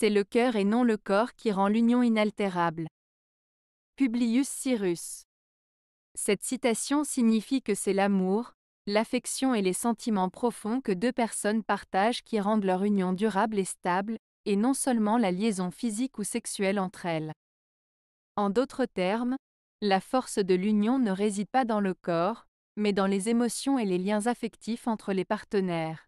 C'est le cœur et non le corps qui rend l'union inaltérable. Publius Cyrus. Cette citation signifie que c'est l'amour, l'affection et les sentiments profonds que deux personnes partagent qui rendent leur union durable et stable, et non seulement la liaison physique ou sexuelle entre elles. En d'autres termes, la force de l'union ne réside pas dans le corps, mais dans les émotions et les liens affectifs entre les partenaires.